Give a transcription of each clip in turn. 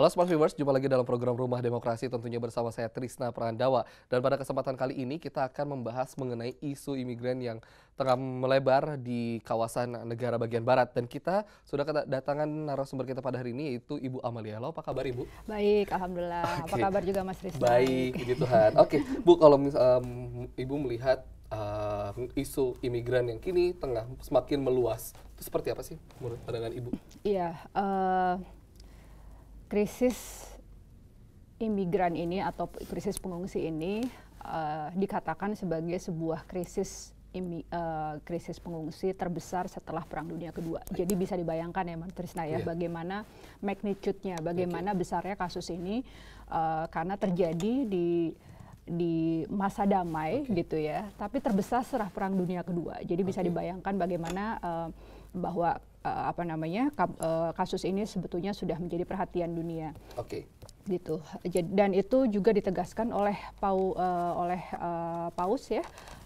Halo Smart Viewers, jumpa lagi dalam program Rumah Demokrasi tentunya bersama saya Trisna Prandawa. Dan pada kesempatan kali ini kita akan membahas mengenai isu imigran yang tengah melebar di kawasan negara bagian barat. Dan kita sudah kedatangan narasumber kita pada hari ini yaitu Ibu Amalia. Halo, apa kabar Ibu? Baik, Alhamdulillah. Okay. Apa kabar juga Mas Trisna? Baik, puji Tuhan. Oke, okay. Bu kalau um, Ibu melihat uh, isu imigran yang kini tengah semakin meluas, itu seperti apa sih menurut pandangan Ibu? Iya, yeah, uh krisis imigran ini atau krisis pengungsi ini uh, dikatakan sebagai sebuah krisis imi, uh, krisis pengungsi terbesar setelah Perang Dunia Kedua. Jadi bisa dibayangkan ya, Menteri Trisna yeah. Iya. bagaimana magnitude-nya, bagaimana okay. besarnya kasus ini uh, karena terjadi di di masa damai okay. gitu ya, tapi terbesar setelah Perang Dunia Kedua. Jadi okay. bisa dibayangkan bagaimana uh, bahwa uh, apa namanya uh, kasus ini sebetulnya sudah menjadi perhatian dunia. Oke. Okay gitu dan itu juga ditegaskan oleh pau uh, oleh uh, paus ya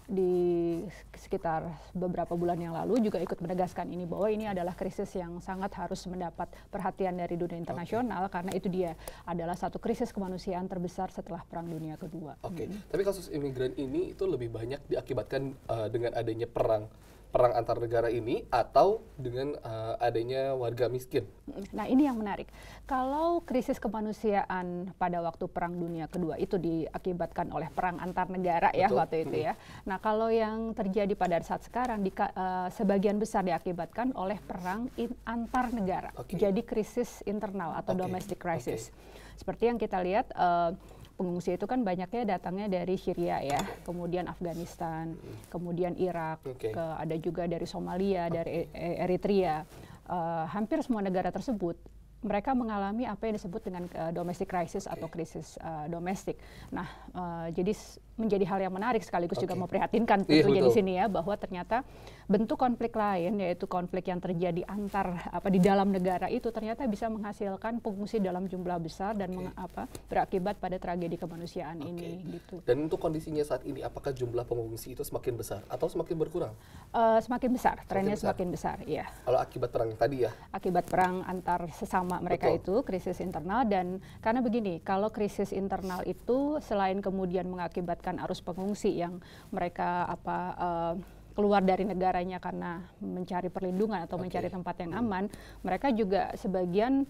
di sekitar beberapa bulan yang lalu juga ikut menegaskan ini bahwa ini adalah krisis yang sangat harus mendapat perhatian dari dunia internasional okay. karena itu dia adalah satu krisis kemanusiaan terbesar setelah perang dunia kedua. Oke, okay. hmm. tapi kasus imigran ini itu lebih banyak diakibatkan uh, dengan adanya perang perang antar negara ini atau dengan uh, adanya warga miskin. Nah, ini yang menarik. Kalau krisis kemanusiaan pada waktu Perang Dunia Kedua itu diakibatkan oleh perang antar negara ya Betul. ya waktu itu ya. Nah, kalau yang terjadi pada saat sekarang di, uh, sebagian besar diakibatkan oleh perang in, antar negara. Okay. Jadi krisis internal atau okay. domestic crisis. Okay. Seperti yang kita lihat uh, pengungsi itu kan banyaknya datangnya dari Syria ya, kemudian Afghanistan, kemudian Irak, okay. ke, ada juga dari Somalia, dari e, e- Eritrea. Uh, hampir semua negara tersebut mereka mengalami apa yang disebut dengan uh, domestic crisis atau krisis uh, domestik. Nah, uh, jadi menjadi hal yang menarik sekaligus okay. juga memprihatinkan iya, tentunya yeah, di sini ya bahwa ternyata bentuk konflik lain yaitu konflik yang terjadi antar apa di dalam negara itu ternyata bisa menghasilkan pengungsi dalam jumlah besar dan okay. meng, apa berakibat pada tragedi kemanusiaan okay. ini gitu. Dan untuk kondisinya saat ini apakah jumlah pengungsi itu semakin besar atau semakin berkurang? Uh, semakin besar, trennya semakin besar, besar ya. Kalau akibat perang tadi ya. Akibat perang antar sesama mereka Betul. itu krisis internal dan karena begini, kalau krisis internal itu selain kemudian mengakibatkan arus pengungsi yang mereka apa uh, keluar dari negaranya karena mencari perlindungan atau okay. mencari tempat yang hmm. aman, mereka juga sebagian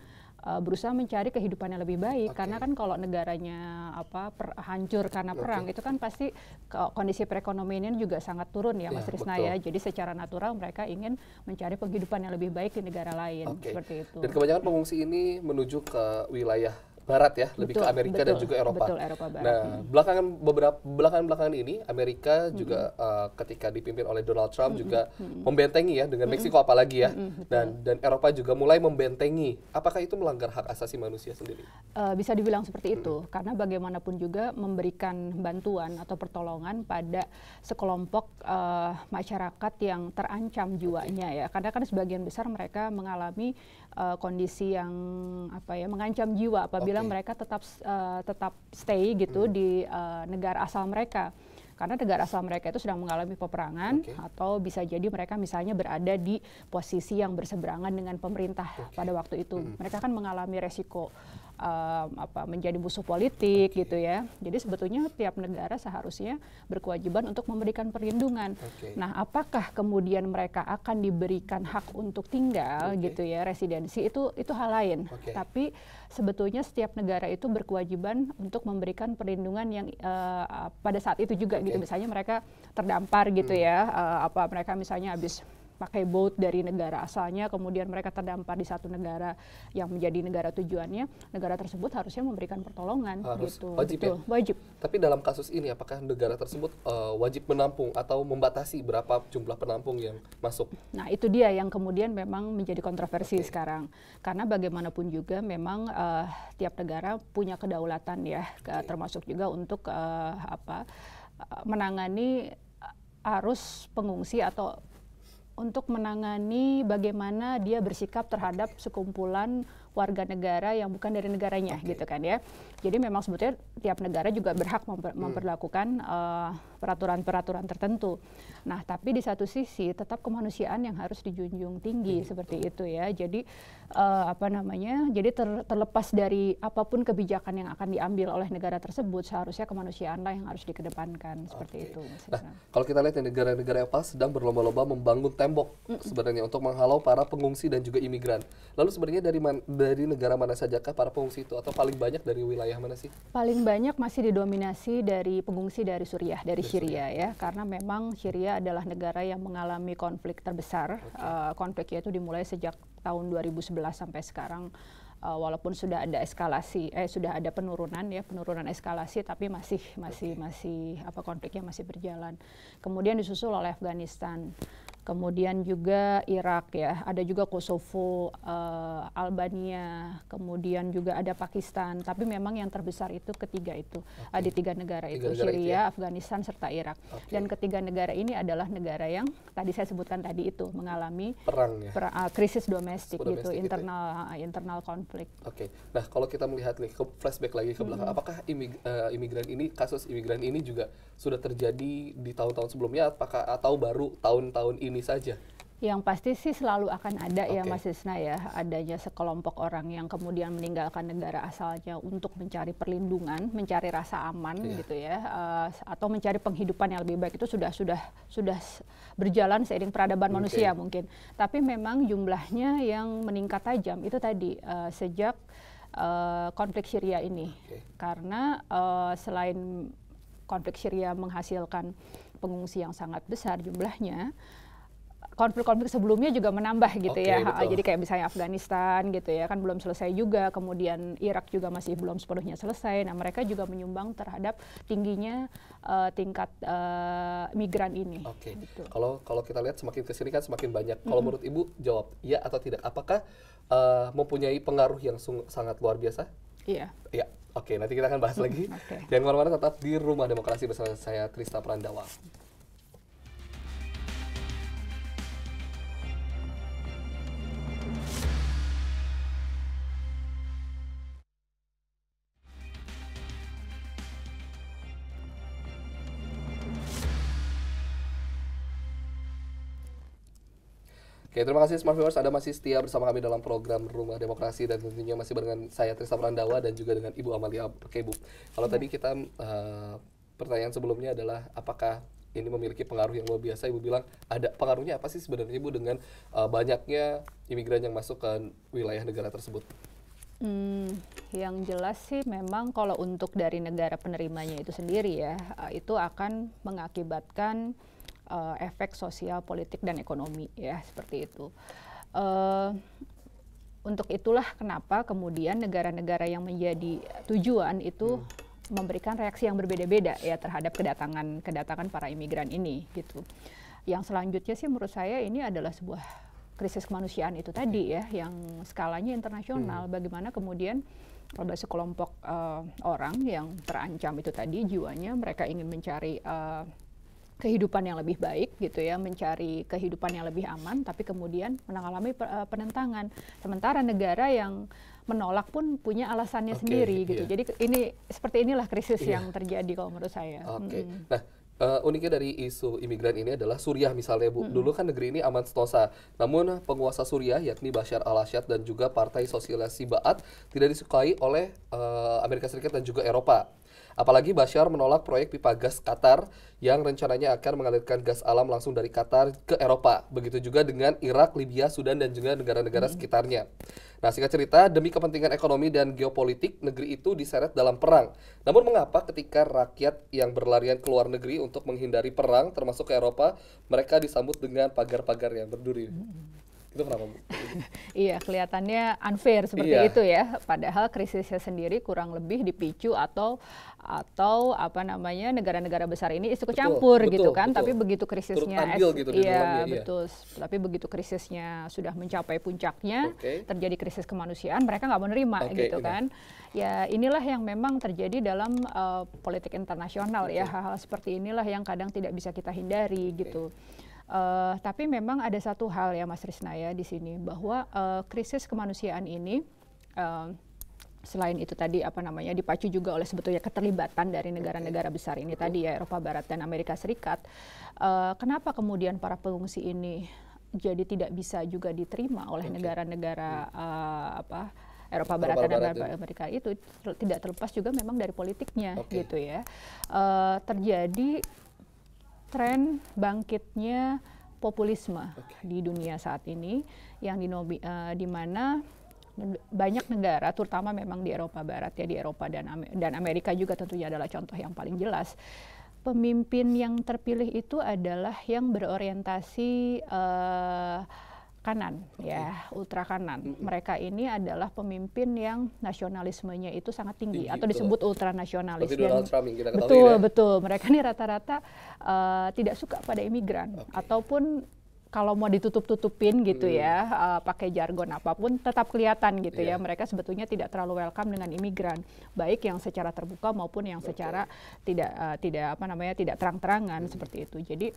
uh, berusaha mencari kehidupan yang lebih baik okay. karena kan kalau negaranya apa per, hancur karena perang itu kan pasti kondisi perekonomiannya juga sangat turun ya iya, Mas Rizna ya. Jadi secara natural mereka ingin mencari penghidupan yang lebih baik di negara lain okay. seperti itu. Dan kebanyakan pengungsi ini menuju ke wilayah Barat ya, lebih ke Amerika betul, dan juga Eropa. Betul, Eropa Barat. Nah, hmm. belakangan beberapa belakangan belakangan ini Amerika hmm. juga uh, ketika dipimpin oleh Donald Trump hmm. juga hmm, hmm. membentengi ya dengan hmm. Meksiko apalagi ya. Hmm. hmm dan dan Eropa juga mulai membentengi. Apakah itu melanggar hak asasi manusia sendiri? Uh, bisa dibilang seperti itu hmm. karena bagaimanapun juga memberikan bantuan atau pertolongan pada sekelompok uh, masyarakat yang terancam jiwanya okay. ya. Karena kan sebagian besar mereka mengalami uh, kondisi yang apa ya mengancam jiwa apabila okay. mereka tetap uh, tetap stay gitu hmm. di uh, negara asal mereka karena negara asal mereka itu sedang mengalami peperangan okay. atau bisa jadi mereka misalnya berada di posisi yang berseberangan dengan pemerintah okay. pada waktu itu hmm. mereka kan mengalami resiko um, apa menjadi musuh politik gitu ya. Jadi sebetulnya tiap negara seharusnya berkewajiban untuk memberikan perlindungan. Okay. Nah, apakah kemudian mereka akan diberikan hak untuk tinggal okay. gitu ya, residensi itu itu hal lain. Okay. Tapi sebetulnya setiap negara itu berkewajiban untuk memberikan perlindungan yang uh, pada saat itu juga okay. gitu. Misalnya mereka terdampar gitu hmm. ya, uh, apa mereka misalnya habis pakai boat dari negara asalnya, kemudian mereka terdampar di satu negara yang menjadi negara tujuannya, negara tersebut harusnya memberikan pertolongan Harus, gitu. Wajib ya? Betul, ya? wajib. Tapi dalam kasus ini apakah negara tersebut uh, wajib menampung atau membatasi berapa jumlah penampung yang masuk? Nah, itu dia yang kemudian memang menjadi kontroversi okay. sekarang. Karena bagaimanapun juga memang uh, tiap negara punya kedaulatan ya, okay. termasuk juga untuk uh, apa menangani arus pengungsi atau untuk menangani bagaimana dia bersikap terhadap sekumpulan warga negara yang bukan dari negaranya okay. gitu kan ya. Jadi memang sebetulnya tiap negara juga berhak memper hmm. memperlakukan eh, peraturan-peraturan uh, tertentu. Nah, tapi di satu sisi tetap kemanusiaan yang harus dijunjung tinggi hmm. seperti itu ya. Jadi uh, apa namanya? Jadi ter terlepas dari apapun kebijakan yang akan diambil oleh negara tersebut, seharusnya kemanusiaanlah yang harus dikedepankan seperti itu. Nah, kalau kita lihat negara-negara Eropa sedang berlomba-lomba membangun tembok mm sebenarnya untuk menghalau para pengungsi dan juga imigran. Lalu sebenarnya dari man, dari negara mana sajakah para pengungsi itu atau paling banyak dari wilayah mana sih? Paling banyak masih didominasi dari pengungsi dari Suriah, dari, Syria ya, karena memang Syria adalah negara yang mengalami konflik terbesar. Okay. Uh, eh, konfliknya itu dimulai sejak tahun 2011 sampai sekarang uh, walaupun sudah ada eskalasi eh sudah ada penurunan ya penurunan eskalasi tapi masih masih okay. masih apa konfliknya masih berjalan. Kemudian disusul oleh Afghanistan kemudian juga Irak ya, ada juga Kosovo, uh, Albania, kemudian juga ada Pakistan. Tapi memang yang terbesar itu ketiga itu, okay. ada tiga negara tiga negara Syria, ya? Afghanistan, serta Irak. Okay. Dan ketiga negara ini adalah negara yang tadi saya sebutkan tadi itu mengalami perang ya, per, uh, krisis domestik, gitu, itu ya? internal ya? internal konflik. Oke, okay. nah kalau kita melihat nih, ke flashback lagi ke belakang, hmm. apakah imig uh, imigran ini kasus imigran ini juga sudah terjadi di tahun-tahun sebelumnya, apakah atau baru tahun-tahun ini? ini saja? Yang pasti sih selalu akan ada okay. ya Mas Isna ya, adanya sekelompok orang yang kemudian meninggalkan negara asalnya untuk mencari perlindungan, mencari rasa aman yeah. gitu ya, uh, atau mencari penghidupan yang lebih baik itu sudah sudah sudah berjalan seiring peradaban okay. manusia mungkin. Tapi memang jumlahnya yang meningkat tajam itu tadi uh, sejak uh, konflik Syria ini, okay. karena uh, selain konflik Syria menghasilkan pengungsi yang sangat besar jumlahnya konflik-konflik sebelumnya juga menambah gitu okay, ya. Betul. Jadi kayak misalnya Afghanistan gitu ya kan belum selesai juga, kemudian Irak juga masih belum sepenuhnya selesai. Nah, mereka juga menyumbang terhadap tingginya uh, tingkat uh, migran ini. Oke. Okay. Gitu. Kalau kalau kita lihat semakin kesini kan semakin banyak. Kalau mm -hmm. menurut Ibu jawab iya atau tidak? Apakah uh, mempunyai pengaruh yang sangat luar biasa? Iya. Iya. Oke, okay, nanti kita akan bahas lagi. Okay. Dan kemana-mana, tetap di Rumah Demokrasi bersama saya Trista Prandawa. Oke, terima kasih Smart Viewers. Anda masih setia bersama kami dalam program Rumah Demokrasi dan tentunya masih dengan saya Trista Prandawa dan juga dengan Ibu Amalia. Oke, Bu. Kalau ya. tadi kita uh, pertanyaan sebelumnya adalah apakah ini memiliki pengaruh yang luar biasa? Ibu bilang ada pengaruhnya apa sih sebenarnya Ibu dengan uh, banyaknya imigran yang masuk ke wilayah negara tersebut? Hmm, yang jelas sih memang kalau untuk dari negara penerimanya itu sendiri ya, eh, itu akan mengakibatkan uh, efek sosial, politik dan ekonomi ya seperti itu. Uh, untuk itulah kenapa kemudian negara-negara yang menjadi tujuan itu hmm. memberikan reaksi yang berbeda-beda ya terhadap kedatangan kedatangan para imigran ini gitu. Yang selanjutnya sih menurut saya ini adalah sebuah krisis kemanusiaan itu tadi ya yang skalanya internasional hmm. bagaimana kemudian ada sekelompok uh, eh, orang yang terancam itu tadi jiwanya mereka ingin mencari uh, kehidupan yang lebih baik gitu ya, mencari kehidupan yang lebih aman, tapi kemudian mengalami eh, penentangan. Sementara negara yang menolak pun punya alasannya okay, sendiri iya. gitu. Iya. Jadi ini seperti inilah krisis iya. yang terjadi kalau menurut saya. Oke. Okay. Hmm. Nah, uh, uniknya dari isu imigran ini adalah Suriah misalnya Bu. Hmm. Dulu kan negeri ini aman setosa Namun penguasa Suriah yakni Bashar al-Assad dan juga Partai Sosialis Ba'at tidak disukai oleh uh, Amerika Serikat dan juga Eropa. Apalagi Bashar menolak proyek pipa gas Qatar yang rencananya akan mengalirkan gas alam langsung dari Qatar ke Eropa. Begitu juga dengan Irak, Libya, Sudan, dan juga negara-negara hmm. sekitarnya. Nah, singkat cerita, demi kepentingan ekonomi dan geopolitik, negeri itu diseret dalam perang. Namun mengapa ketika rakyat yang berlarian ke luar negeri untuk menghindari perang, termasuk ke Eropa, mereka disambut dengan pagar-pagar yang berduri? Hmm. Itu kenapa Bu? iya, kelihatannya unfair seperti iya. itu ya. Padahal krisisnya sendiri kurang lebih dipicu atau atau apa namanya negara-negara besar ini ikut campur betul, gitu kan. Betul. Tapi begitu krisisnya Turut gitu iya, dalamnya, iya. betul. Tapi begitu krisisnya sudah mencapai puncaknya, okay. terjadi krisis kemanusiaan, mereka nggak menerima okay, gitu kan. Ya, inilah yang memang terjadi dalam uh, politik internasional okay. ya. Hal-hal seperti inilah yang kadang tidak bisa kita hindari okay. gitu. Uh, tapi memang ada satu hal ya Mas Rizna ya di sini bahwa uh, krisis kemanusiaan ini uh, selain itu tadi apa namanya dipacu juga oleh sebetulnya keterlibatan dari negara-negara besar ini tadi ya Eropa Barat dan Amerika Serikat. Uh, kenapa kemudian para pengungsi ini jadi tidak bisa juga diterima oleh negara-negara uh, apa Eropa Barat dan Amerika, ya. Amerika itu tidak terlepas juga memang dari politiknya okay. gitu ya. Uh, terjadi tren bangkitnya populisme okay. di dunia saat ini yang di uh, di mana banyak negara terutama memang di Eropa barat ya di Eropa dan Amer dan Amerika juga tentunya adalah contoh yang paling jelas pemimpin yang terpilih itu adalah yang berorientasi uh, kanan okay. ya ultra kanan mm -hmm. mereka ini adalah pemimpin yang nasionalismenya itu sangat tinggi, tinggi atau disebut betul. ultranasionalis Seperti Donald Trump yang kita betul ya. betul mereka ini rata-rata uh, tidak suka pada imigran okay. ataupun kalau mau ditutup-tutupin gitu hmm. ya, uh, pakai jargon apapun tetap kelihatan gitu yeah. ya. Iya. Mereka sebetulnya tidak terlalu welcome dengan imigran, baik yang secara terbuka maupun yang secara secara tidak uh, tidak apa namanya tidak terang-terangan hmm. seperti itu. Jadi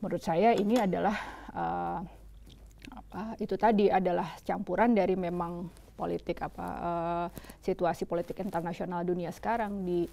menurut saya ini adalah uh, apa itu tadi adalah campuran dari memang politik apa uh, situasi politik internasional dunia sekarang di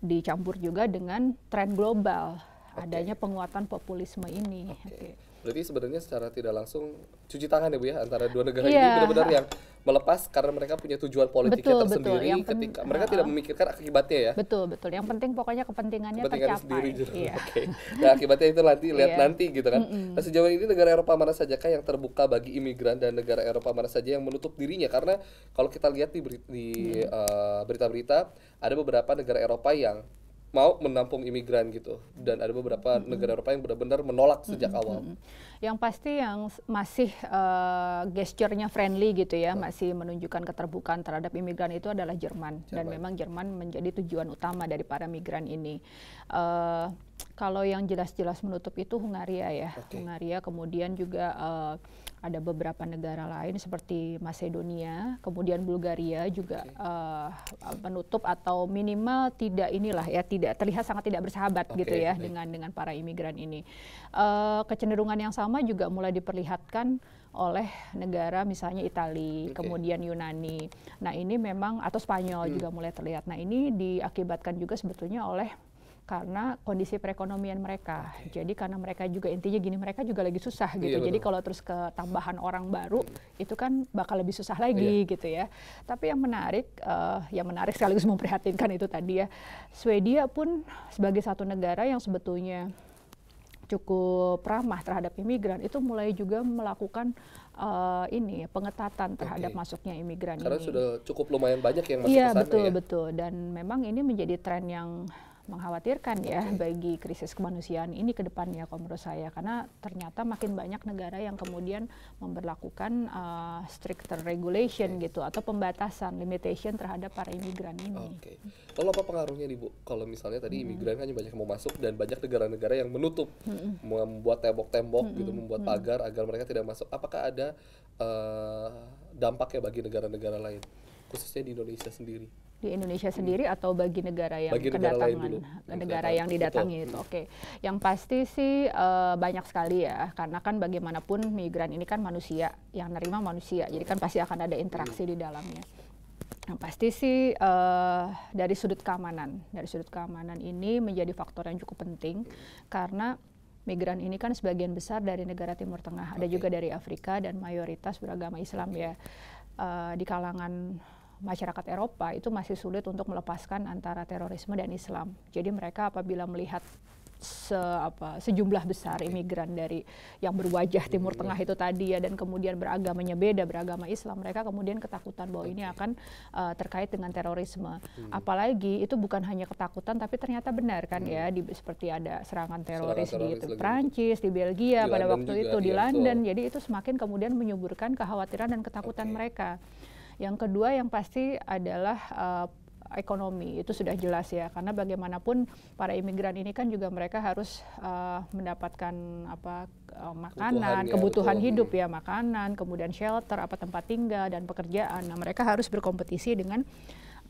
dicampur juga dengan tren global okay. adanya penguatan populisme ini. Okay. Okay. Berarti sebenarnya secara tidak langsung cuci tangan ya Bu ya antara dua negara yeah. ini iya. benar-benar yang melepas karena mereka punya tujuan politiknya betul, tersendiri betul. Yang ketika mereka uh, tidak memikirkan akibatnya ya. Betul betul. Yang penting pokoknya kepentingannya Kepentingan tercapai. Sendiri, yeah. Okay. Nah, akibatnya itu nanti iya. lihat yeah. nanti gitu kan. Mm -hmm. Nah, sejauh ini negara Eropa mana saja sajakah yang terbuka bagi imigran dan negara Eropa mana saja yang menutup dirinya karena kalau kita lihat di berita iya. mm. uh, eh, berita -berita, ada beberapa negara Eropa yang mau menampung imigran gitu dan ada beberapa -hmm. negara Eropa yang benar-benar menolak sejak -hmm. awal. Yang pasti yang masih uh, eh, gesturnya friendly gitu ya, hmm. masih menunjukkan keterbukaan terhadap imigran itu adalah Jerman, Jerman. dan memang Jerman menjadi tujuan utama dari para migran ini. Uh, kalau yang jelas-jelas menutup itu Hungaria ya, okay. Hungaria kemudian juga uh, ada beberapa negara lain seperti Macedonia, kemudian Bulgaria juga okay. uh, eh, menutup atau minimal tidak inilah ya tidak terlihat sangat tidak bersahabat okay, gitu ya baik. dengan dengan para imigran ini. Uh, kecenderungan yang sama juga mulai diperlihatkan oleh negara misalnya Italia, okay. kemudian Yunani. Nah, ini memang atau Spanyol hmm. juga mulai terlihat. Nah, ini diakibatkan juga sebetulnya oleh karena kondisi perekonomian mereka. Jadi karena mereka juga intinya gini mereka juga lagi susah iya, gitu. Iya, Jadi kalau terus ke tambahan orang baru iya. itu kan bakal lebih susah lagi iya. gitu ya. Tapi yang menarik uh, yang menarik sekaligus memprihatinkan itu tadi ya. Swedia pun sebagai satu negara yang sebetulnya cukup ramah terhadap imigran itu mulai juga melakukan uh, ini pengetatan terhadap okay. masuknya imigran Karena ini. Karena sudah cukup lumayan banyak yang masuk ya, ke sana betul, ya. Iya betul betul dan memang ini menjadi tren yang mengkhawatirkan ya bagi krisis kemanusiaan ini ke depannya kalau menurut saya karena ternyata makin banyak negara yang kemudian memperlakukan uh, stricter regulation okay. gitu atau pembatasan limitation terhadap para imigran ini. Oke. Okay. Lalu apa pengaruhnya nih Bu? Kalau misalnya tadi hmm. imigran kan banyak yang mau masuk dan banyak negara-negara yang menutup, hmm. membuat tembok-tembok hmm. gitu, membuat hmm. pagar agar mereka tidak masuk. Apakah ada uh, dampaknya bagi negara-negara lain khususnya di Indonesia sendiri? di Indonesia sendiri hmm. atau bagi negara yang bagi negara kedatangan negara, negara yang didatangi Betul. itu oke yang pasti sih uh, banyak sekali ya karena kan bagaimanapun migran ini kan manusia yang nerima manusia jadi kan pasti akan ada interaksi hmm. di dalamnya yang pasti sih uh, dari sudut keamanan dari sudut keamanan ini menjadi faktor yang cukup penting karena migran ini kan sebagian besar dari negara Timur Tengah okay. juga dari Afrika dan mayoritas beragama Islam ya uh, di kalangan masyarakat Eropa itu masih sulit untuk melepaskan antara terorisme dan Islam. Jadi mereka apabila melihat se apa sejumlah besar imigran dari yang berwajah iya, Timur iya. Tengah itu tadi ya dan kemudian beragamanya beda beragama Islam mereka kemudian ketakutan bahwa ini akan uh, terkait dengan terorisme hmm. apalagi itu bukan hanya ketakutan tapi ternyata benar kan ya hmm. di, seperti ada serangan teroris, teroris di itu, Prancis di Belgia di pada waktu itu di ya, London jadi itu semakin kemudian menyuburkan kekhawatiran dan ketakutan okay. mereka yang kedua yang pasti adalah uh, ekonomi itu sudah jelas ya karena bagaimanapun para imigran ini kan juga mereka harus uh, mendapatkan apa uh, makanan kebutuhan, ya, kebutuhan hidup ya makanan kemudian shelter apa tempat tinggal dan pekerjaan nah mereka harus berkompetisi dengan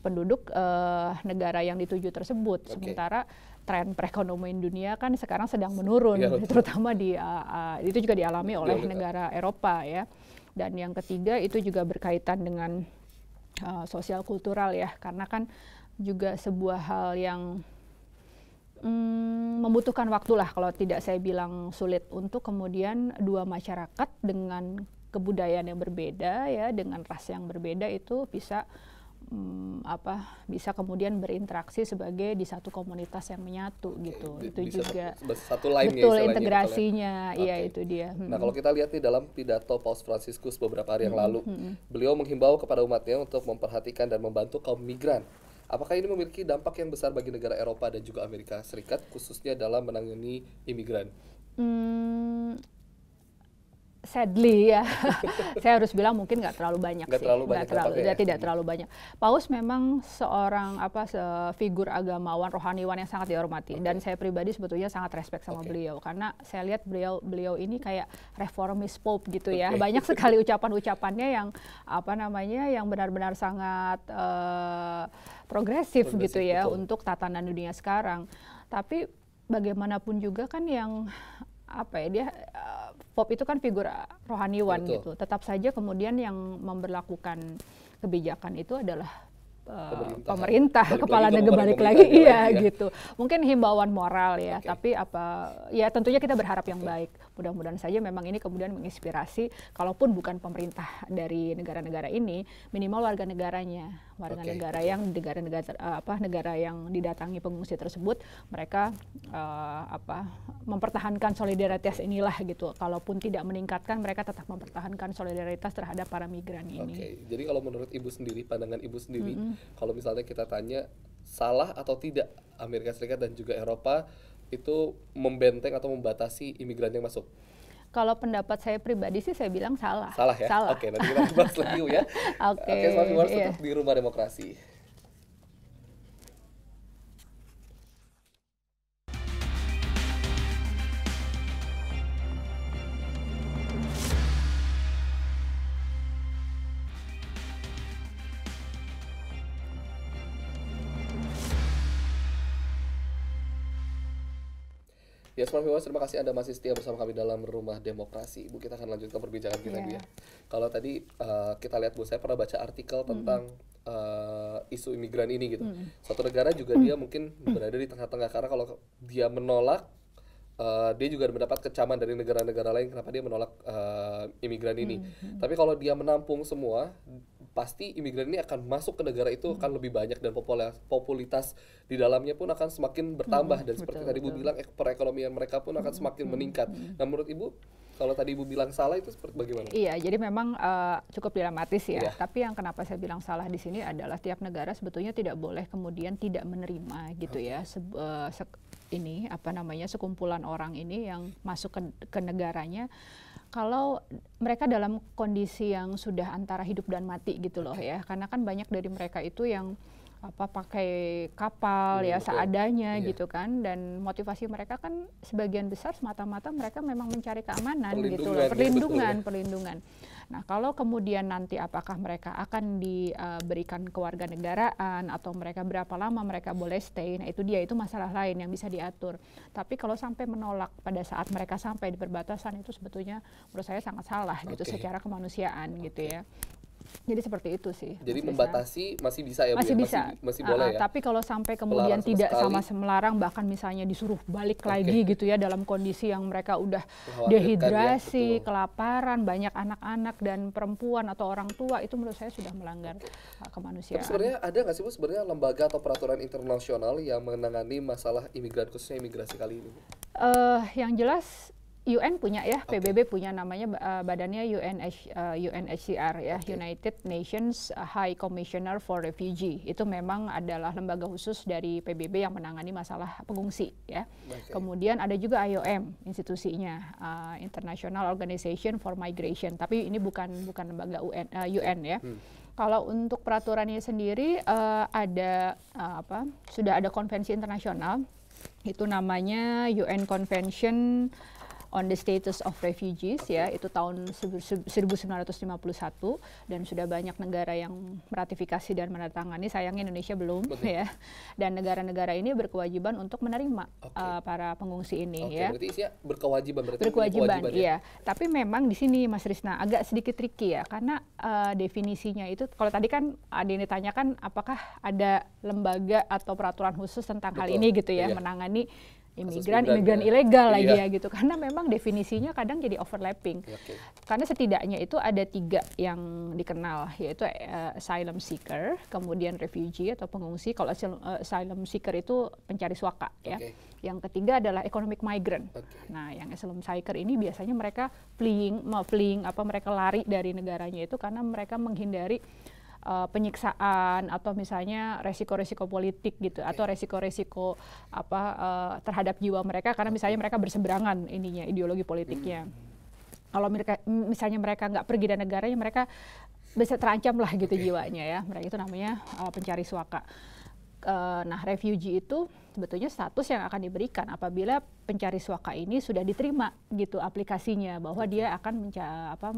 penduduk uh, negara yang dituju tersebut okay. sementara tren perekonomian dunia kan sekarang sedang menurun ya, terutama di uh, uh, itu juga dialami iya, oleh negara Eropa ya dan yang ketiga itu juga berkaitan dengan uh, sosial kultural ya, karena kan juga sebuah hal yang mm, membutuhkan waktu lah kalau tidak saya bilang sulit untuk kemudian dua masyarakat dengan kebudayaan yang berbeda ya, dengan ras yang berbeda itu bisa hmm, apa bisa kemudian berinteraksi sebagai di satu komunitas yang menyatu gitu bisa itu juga satu lain betul gitu ya, integrasinya iya okay. itu dia hmm. nah kalau kita lihat nih dalam pidato Paus Fransiskus beberapa hari hmm. yang lalu hmm. beliau menghimbau kepada umatnya untuk memperhatikan dan membantu kaum migran Apakah ini memiliki dampak yang besar bagi negara Eropa dan juga Amerika Serikat, khususnya dalam menangani imigran? Hmm, sadly ya saya harus bilang mungkin nggak terlalu banyak gak sih terlalu banyak ya, terlalu ya? tidak hmm. terlalu banyak Paus memang seorang apa se figur agamawan rohaniwan yang sangat dihormati okay. dan saya pribadi sebetulnya sangat respect sama okay. beliau karena saya lihat beliau beliau ini kayak reformis pope gitu ya okay. banyak sekali ucapan-ucapannya yang apa namanya yang benar-benar sangat uh, progresif, progresif gitu ya betul. untuk tatanan dunia sekarang tapi bagaimanapun juga kan yang apa ya dia uh, Pop itu kan figur rohaniwan Betul. gitu. Tetap saja kemudian yang memberlakukan kebijakan itu adalah eh, pemerintah, pemerintah kepala negara balik lagi ya. iya ya. gitu. Mungkin himbauan moral ya, okay. tapi apa ya tentunya kita berharap yang okay. baik. Mudah-mudahan saja memang ini kemudian menginspirasi, kalaupun bukan pemerintah dari negara-negara ini, minimal warga negaranya, warga okay. negara yang negara-negara eh, apa negara yang didatangi pengungsi tersebut, mereka uh, apa mempertahankan solidaritas inilah gitu. Kalaupun tidak meningkatkan, mereka tetap mempertahankan solidaritas terhadap para migran ini. okay. jadi kalau menurut ibu sendiri, pandangan ibu sendiri, mm -hmm. kalau misalnya kita tanya salah atau tidak Amerika Serikat dan juga Eropa itu membenteng atau membatasi imigran yang masuk? Kalau pendapat saya pribadi sih saya bilang salah. Salah ya? Salah. Oke, okay, nanti kita bahas lagi ya. Oke. Okay, Oke, okay, sobat iya. di rumah demokrasi. Ya, Smart Viewers, terima kasih Anda masih setia bersama kami dalam Rumah Demokrasi. Ibu, kita akan lanjutkan perbincangan kita, yeah. Bu ya. Iya. Kalau tadi uh, kita lihat, Bu, saya pernah baca artikel mm -hmm. tentang uh, isu imigran ini gitu. Mm. Suatu negara juga mm. dia mungkin berada di tengah-tengah karena kalau dia menolak uh, dia juga mendapat kecaman dari negara-negara lain kenapa dia menolak uh, imigran ini. Mm. Tapi kalau dia menampung semua pasti imigran ini akan masuk ke negara itu hmm. akan lebih banyak dan populer, populitas di dalamnya pun akan semakin bertambah hmm, dan seperti betul. tadi Ibu bilang perekonomian mereka pun akan semakin hmm, meningkat. Hmm, hmm. Nah, menurut Ibu kalau tadi Ibu bilang salah itu seperti bagaimana? Iya, jadi memang uh, cukup dilematis ya. Yeah. Tapi yang kenapa saya bilang salah di sini adalah tiap negara sebetulnya tidak boleh kemudian tidak menerima gitu okay. ya. Se uh, eh, se ini apa namanya sekumpulan orang ini yang masuk ke, ke negaranya kalau mereka dalam kondisi yang sudah antara hidup dan mati gitu loh ya karena kan banyak dari mereka itu yang apa pakai kapal iya, ya betul. seadanya iya. gitu kan dan motivasi mereka kan sebagian besar semata-mata mereka memang mencari keamanan gitu loh perlindungan ya, betul, ya. perlindungan Nah, kalau kemudian nanti apakah mereka akan diberikan eh, uh, kewarganegaraan atau mereka berapa lama mereka boleh stay, nah itu dia itu masalah lain yang bisa diatur. Tapi kalau sampai menolak pada saat mereka sampai di perbatasan itu sebetulnya menurut saya sangat salah okay. gitu secara kemanusiaan okay. gitu ya. Jadi seperti itu sih. Jadi Mas membatasi masih bisa ya, masih Bu, ya? bisa, masih, masih boleh uh, ya. Tapi kalau sampai kemudian Melarang tidak sama, sama melarang, bahkan misalnya disuruh balik okay. lagi gitu ya dalam kondisi yang mereka udah ya, dehidrasi, ya, kelaparan, banyak anak-anak dan perempuan atau orang tua itu menurut saya sudah melanggar uh, kemanusiaan. Tapi sebenarnya ada nggak sih bu sebenarnya lembaga atau peraturan internasional yang menangani masalah imigran khususnya imigrasi kali ini? Uh, yang jelas UN punya ya, okay. PBB punya namanya uh, badannya UNH, eh, uh, UNHCR ya, okay. United Nations High Commissioner for Refugee. Itu memang adalah lembaga khusus dari PBB yang menangani masalah pengungsi ya. Okay. Kemudian ada juga IOM institusinya, uh, International Organization for Migration. Tapi ini bukan bukan lembaga UN, uh, UN ya. Hmm. Kalau untuk peraturannya sendiri uh, ada uh, apa? Sudah ada konvensi internasional. Itu namanya UN Convention on the status of refugees ya itu tahun 1951 dan sudah banyak negara yang meratifikasi dan menandatangani sayang Indonesia belum okay. ya dan negara-negara ini berkewajiban untuk menerima okay. uh, eh, para pengungsi ini okay, ya berarti isinya berkewajiban berarti berkewajiban ya? iya ya. tapi memang di sini Mas Rizna agak sedikit tricky ya karena uh, definisinya itu kalau tadi kan ada yang ditanyakan apakah ada lembaga atau peraturan khusus tentang Betul. hal ini gitu ya iya. menangani imigran imigran ya. ilegal iya. lagi ya gitu karena memang definisinya kadang jadi overlapping okay. karena setidaknya itu ada tiga yang dikenal yaitu uh, asylum seeker kemudian refugee atau pengungsi kalau asylum, uh, eh, asylum seeker itu pencari suaka okay. ya yang ketiga adalah economic migrant. Okay. Nah, yang asylum seeker ini biasanya mereka fleeing, mau fleeing apa mereka lari dari negaranya itu karena mereka menghindari uh, penyiksaan atau misalnya resiko-resiko politik gitu atau resiko-resiko apa uh, terhadap jiwa mereka karena misalnya mereka berseberangan ininya ideologi politiknya. Hmm. Kalau mereka misalnya mereka nggak pergi dari negaranya mereka bisa terancam lah gitu okay. jiwanya ya. Mereka itu namanya uh, pencari suaka. Uh, nah, refugee itu sebetulnya status yang akan diberikan apabila pencari suaka ini sudah diterima gitu aplikasinya bahwa dia akan apa,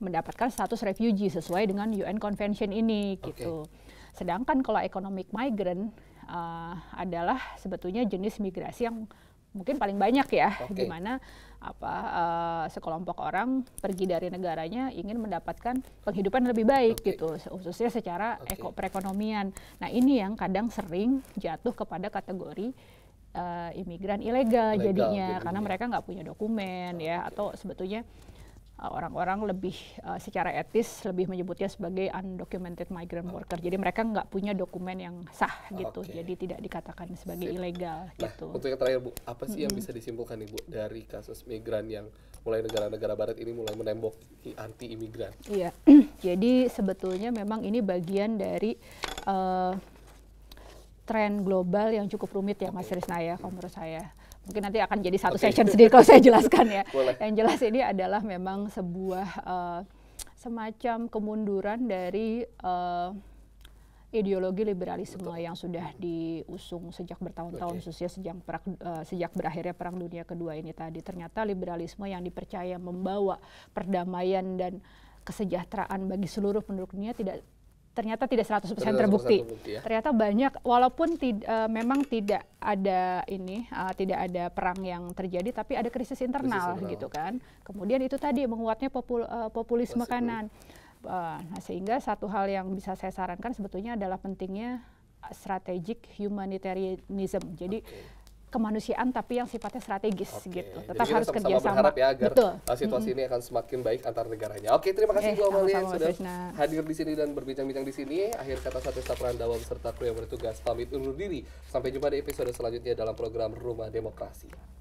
mendapatkan status refugee sesuai dengan UN Convention ini gitu. Okay. Sedangkan kalau economic migrant uh, adalah sebetulnya jenis migrasi yang mungkin paling banyak ya okay. mana apa uh, sekelompok orang pergi dari negaranya ingin mendapatkan penghidupan lebih baik okay. gitu khususnya secara okay. eko perekonomian. Nah, ini yang kadang sering jatuh kepada kategori uh, imigran ilegal, jadinya, jadinya karena mereka nggak punya dokumen okay. ya atau sebetulnya Eh, orang-orang lebih uh, secara etis lebih menyebutnya sebagai undocumented migrant okay. Oh. worker. Jadi mereka nggak punya dokumen yang sah gitu. Okay. Jadi tidak dikatakan sebagai Sip. ilegal nah, gitu. Untuk yang terakhir Bu, apa sih -hmm. yang bisa disimpulkan Ibu dari kasus migran yang mulai negara-negara barat ini mulai menembok anti imigran? Iya. Jadi sebetulnya memang ini bagian dari uh, tren global yang cukup rumit ya okay. Mas Rizna ya, kalau menurut saya mungkin nanti akan jadi satu okay. session sendiri kalau saya jelaskan ya. Boleh. Yang jelas ini adalah memang sebuah uh, semacam kemunduran dari uh, ideologi liberalisme Betul. yang sudah diusung sejak bertahun-tahun okay. khususnya sejak perak, uh, sejak berakhirnya perang dunia kedua ini tadi ternyata liberalisme yang dipercaya membawa perdamaian dan kesejahteraan bagi seluruh penduduk dunia tidak ternyata tidak 100%, persen terbukti. terbukti ya. Ternyata banyak walaupun tid, uh, memang tidak ada ini uh, tidak ada perang yang terjadi tapi ada krisis internal, krisis internal. gitu kan. Kemudian itu tadi menguatnya popul, uh, populisme Masih kanan. Uh, nah sehingga satu hal yang bisa saya sarankan sebetulnya adalah pentingnya strategic humanitarianism. Jadi okay kemanusiaan tapi yang sifatnya strategis okay. gitu. Tetap Jadi harus kerja -sama Berharap ya agar Betul. Uh, situasi mm -hmm. ini akan semakin baik antar negaranya. Oke, terima kasih eh, Bu Amalia sudah hadir di sini dan berbincang-bincang di sini. Akhir kata satu staf Randawan serta kru yang bertugas pamit undur diri. Sampai jumpa di episode selanjutnya dalam program Rumah Demokrasi.